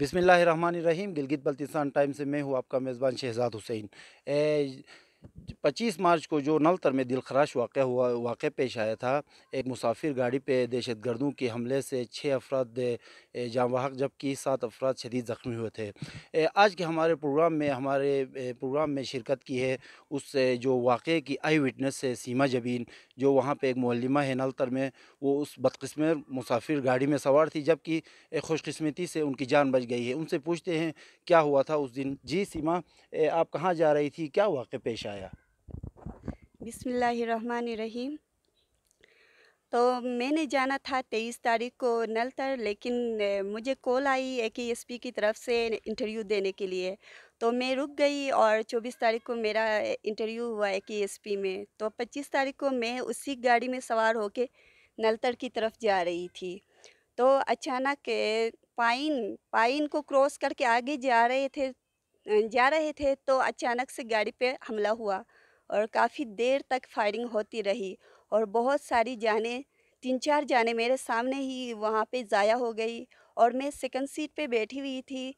बिसमीम गिलगित बल्तिस्तान टाइम से मैं हूँ आपका मेज़बान शहजाद हुसैन पच्चीस मार्च को जो नलतर में दिलखराश वाक़ हुआ वाक़ पेश आया था एक मुसाफिर गाड़ी पे दहशत गर्दों के हमले से छः अफराद जाम वाहक जबकि सात अफराद शदीद ज़ख्मी हुए थे आज के हमारे प्रोग्राम में हमारे प्रोग्राम में शिरकत की है उस जो वाक़े की आई विटनेस से सीमा जबीन जो वहाँ पर एक मल्लिमा है नलतर में वो उस बदकस्म मुसाफिर गाड़ी में सवार थी जबकि एक खुशकस्मती से उनकी जान बच गई है उनसे पूछते हैं क्या हुआ था उस दिन जी सीमा आप कहाँ जा रही थी क्या वाक़ पेश आया पहुंचाया बिस्मिल्लाहिर्रहमानिर्रहीम तो मैंने जाना था तेईस तारीख को नल तर लेकिन मुझे कॉल आई ए के एस पी की तरफ से इंटरव्यू देने के लिए तो मैं रुक गई और चौबीस तारीख को मेरा इंटरव्यू हुआ ए के एस पी में तो पच्चीस तारीख को मैं उसी गाड़ी में सवार होके नलतर की तरफ जा रही थी तो अचानक पाइन पाइन को क्रॉस करके आगे जा रहे थे जा रहे थे तो अचानक से गाड़ी पे हमला हुआ और काफ़ी देर तक फायरिंग होती रही और बहुत सारी जाने तीन चार जाने मेरे सामने ही वहाँ पे ज़ाया हो गई और मैं सेकंड सीट पे बैठी हुई थी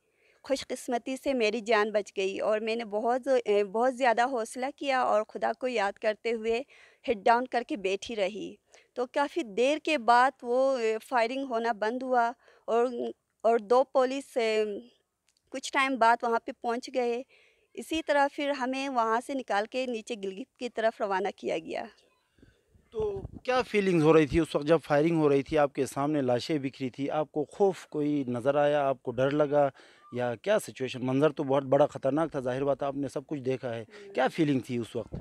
खुशकस्मती से मेरी जान बच गई और मैंने बहुत बहुत ज़्यादा हौसला किया और खुदा को याद करते हुए हेड डाउन करके बैठी रही तो काफ़ी देर के बाद वो फायरिंग होना बंद हुआ और और दो पुलिस कुछ टाइम बाद वहाँ पे पहुँच गए इसी तरह फिर हमें वहाँ से निकाल के नीचे गिलगित की तरफ रवाना किया गया तो क्या फीलिंग्स हो रही थी उस वक्त जब फायरिंग हो रही थी आपके सामने लाशें बिखरी थी आपको खौफ कोई नज़र आया आपको डर लगा या क्या सिचुएशन मंज़र तो बहुत बड़ा ख़तरनाक था जाहिर बात आपने सब कुछ देखा है हम्म। क्या फीलिंग थी उस वक्त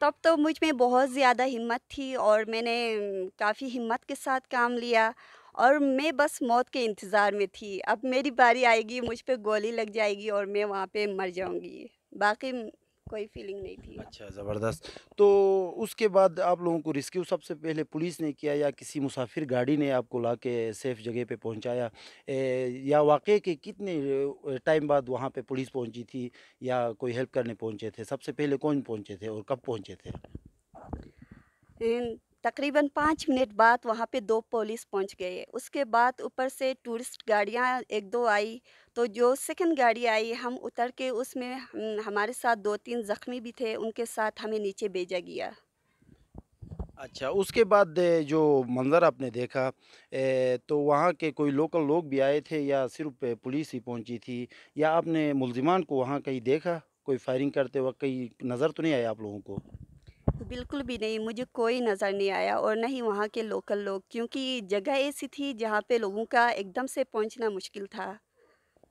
तब तो मुझ में बहुत ज़्यादा हिम्मत थी और मैंने काफ़ी हिम्मत के साथ काम लिया और मैं बस मौत के इंतज़ार में थी अब मेरी बारी आएगी मुझ पर गोली लग जाएगी और मैं वहाँ पर मर जाऊँगी बाकी कोई फीलिंग नहीं थी अच्छा ज़बरदस्त तो उसके बाद आप लोगों को रेस्क्यू सबसे पहले पुलिस ने किया या किसी मुसाफिर गाड़ी ने आपको ला के सेफ जगह पे पहुंचाया ए, या वाकई के कितने टाइम बाद वहाँ पे पुलिस पहुंची थी या कोई हेल्प करने पहुंचे थे सबसे पहले कौन पहुंचे थे और कब पहुंचे थे तकरीबन पाँच मिनट बाद वहाँ पे दो पुलिस पहुँच गए उसके बाद ऊपर से टूरिस्ट गाड़ियाँ एक दो आई तो जो सेकंड गाड़ी आई हम उतर के उसमें हम्म, हमारे साथ दो तीन ज़ख्मी भी थे उनके साथ हमें नीचे भेजा गया अच्छा उसके बाद जो मंज़र आपने देखा ए, तो वहाँ के कोई लोकल लोग भी आए थे या सिर्फ पुलिस ही पहुँची थी या आपने मुलजिमान को वहाँ कहीं देखा कोई फायरिंग करते वक्त कहीं नज़र तो नहीं आया आप लोगों को बिल्कुल भी नहीं मुझे कोई नज़र नहीं आया और ना ही वहाँ के लोकल लोग क्योंकि जगह ऐसी थी जहाँ पे लोगों का एकदम से पहुँचना मुश्किल था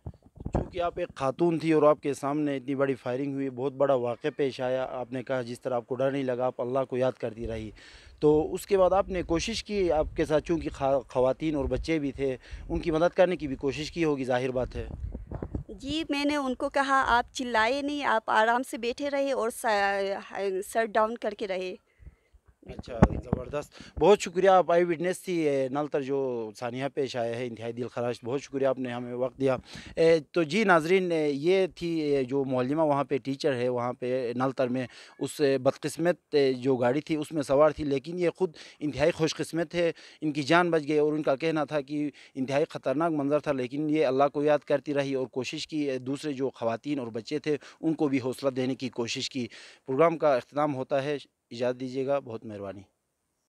चूँकि आप एक खातून थी और आपके सामने इतनी बड़ी फायरिंग हुई बहुत बड़ा वाक़ पेश आया आपने कहा जिस तरह आपको डर नहीं लगा आप अल्लाह को याद करती रही तो उसके बाद आपने कोशिश की आपके साथ चूँकि खातन और बच्चे भी थे उनकी मदद करने की भी कोशिश की होगी जाहिर बात है जी मैंने उनको कहा आप चिल्लाए नहीं आप आराम से बैठे रहे और सर डाउन करके रहे अच्छा ज़बरदस्त बहुत शुक्रिया आप आई विटनेस थी नल तर जो सानिया पेश आया है इंतहाई दिल खराश बहुत शुक्रिया आपने हमें वक्त दिया ए, तो जी नाजरीन ये थी जो मौलिमा वहाँ पे टीचर है वहाँ पे तर में उस बदकस्मत जो गाड़ी थी उसमें सवार थी लेकिन ये ख़ुद इंतहाई खुशकस्मत है इनकी जान बच गई और उनका कहना था कि इंतहाई ख़तरनाक मंजर था लेकिन ये अल्लाह को याद करती रही और कोशिश की दूसरे जो ख़वान और बच्चे थे उनको भी हौसला देने की कोशिश की प्रोग्राम का अख्ताम होता है इजाज़त दीजिएगा बहुत मेहरबानी